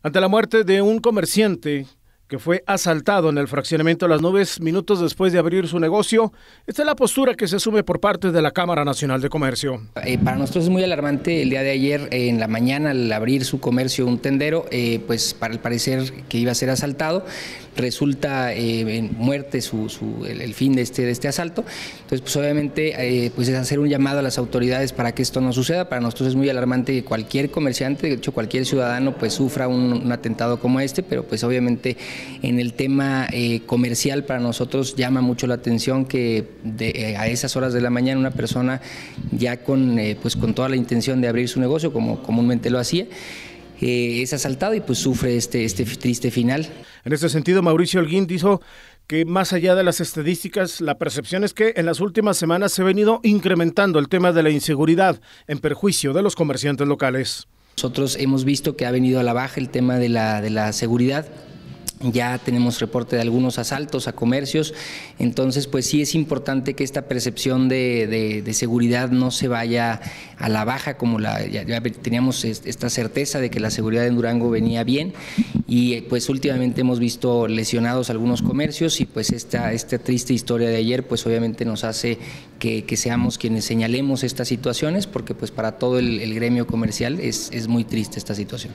Ante la muerte de un comerciante que fue asaltado en el fraccionamiento de las nubes minutos después de abrir su negocio. Esta es la postura que se asume por parte de la Cámara Nacional de Comercio. Eh, para nosotros es muy alarmante el día de ayer eh, en la mañana al abrir su comercio un tendero, eh, pues para el parecer que iba a ser asaltado, resulta eh, en muerte su, el, fin de este, este asalto. Entonces, pues obviamente, eh, pues es hacer un llamado a las autoridades para que esto no suceda. Para nosotros es muy alarmante que cualquier comerciante, de hecho cualquier ciudadano, pues sufra un, atentado como este, pero pues obviamente en el tema eh, comercial para nosotros llama mucho la atención que a esas horas de la mañana una persona ya con, pues con toda la intención de abrir su negocio, como comúnmente lo hacía, eh, es asaltado y pues sufre este, este triste final. En este sentido, Mauricio Alguín dijo que más allá de las estadísticas, la percepción es que en las últimas semanas se ha venido incrementando el tema de la inseguridad en perjuicio de los comerciantes locales. Nosotros hemos visto que ha venido a la baja el tema de la, de la seguridad, ya tenemos reporte de algunos asaltos a comercios, entonces pues sí es importante que esta percepción de, de, seguridad no se vaya a la baja, como la, ya, teníamos esta certeza de que la seguridad en Durango venía bien y eh, pues últimamente hemos visto lesionados algunos comercios y pues esta, esta triste historia de ayer pues obviamente nos hace que, que seamos quienes señalemos estas situaciones porque pues para todo el, el gremio comercial es, es muy triste esta situación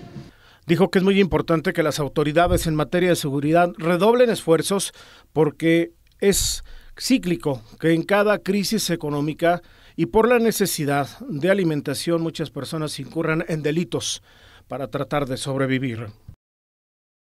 dijo que es muy importante que las autoridades en materia de seguridad redoblen esfuerzos porque es cíclico que en cada crisis económica y por la necesidad de alimentación muchas personas incurran en delitos para tratar de sobrevivir.